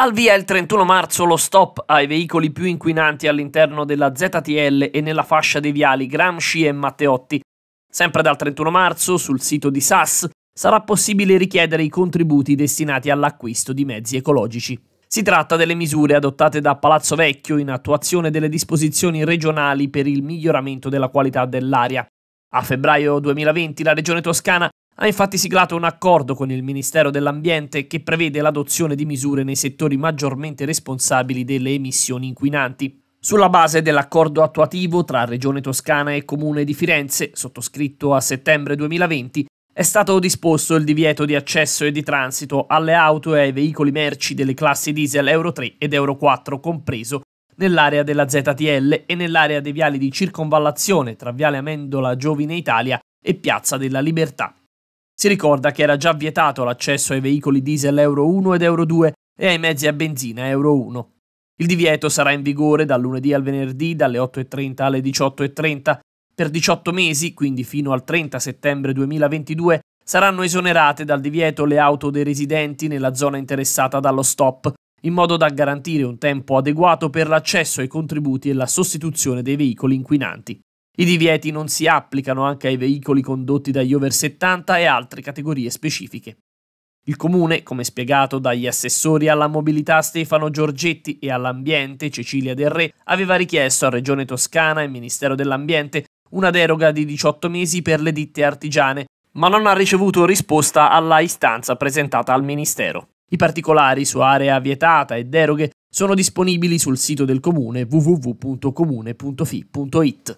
Al via il 31 marzo lo stop ai veicoli più inquinanti all'interno della ZTL e nella fascia dei viali Gramsci e Matteotti. Sempre dal 31 marzo, sul sito di SAS, sarà possibile richiedere i contributi destinati all'acquisto di mezzi ecologici. Si tratta delle misure adottate da Palazzo Vecchio in attuazione delle disposizioni regionali per il miglioramento della qualità dell'aria. A febbraio 2020 la Regione Toscana ha infatti siglato un accordo con il Ministero dell'Ambiente che prevede l'adozione di misure nei settori maggiormente responsabili delle emissioni inquinanti. Sulla base dell'accordo attuativo tra Regione Toscana e Comune di Firenze, sottoscritto a settembre 2020, è stato disposto il divieto di accesso e di transito alle auto e ai veicoli merci delle classi diesel Euro 3 ed Euro 4 compreso nell'area della ZTL e nell'area dei viali di circonvallazione tra Viale Amendola Giovine Italia e Piazza della Libertà. Si ricorda che era già vietato l'accesso ai veicoli diesel Euro 1 ed Euro 2 e ai mezzi a benzina Euro 1. Il divieto sarà in vigore dal lunedì al venerdì dalle 8.30 alle 18.30. Per 18 mesi, quindi fino al 30 settembre 2022, saranno esonerate dal divieto le auto dei residenti nella zona interessata dallo stop, in modo da garantire un tempo adeguato per l'accesso ai contributi e la sostituzione dei veicoli inquinanti. I divieti non si applicano anche ai veicoli condotti dagli over 70 e altre categorie specifiche. Il comune, come spiegato dagli assessori alla mobilità Stefano Giorgetti e all'ambiente Cecilia Del Re, aveva richiesto a Regione Toscana e Ministero dell'Ambiente una deroga di 18 mesi per le ditte artigiane, ma non ha ricevuto risposta alla istanza presentata al Ministero. I particolari su area vietata e deroghe sono disponibili sul sito del comune www.comune.fi.it.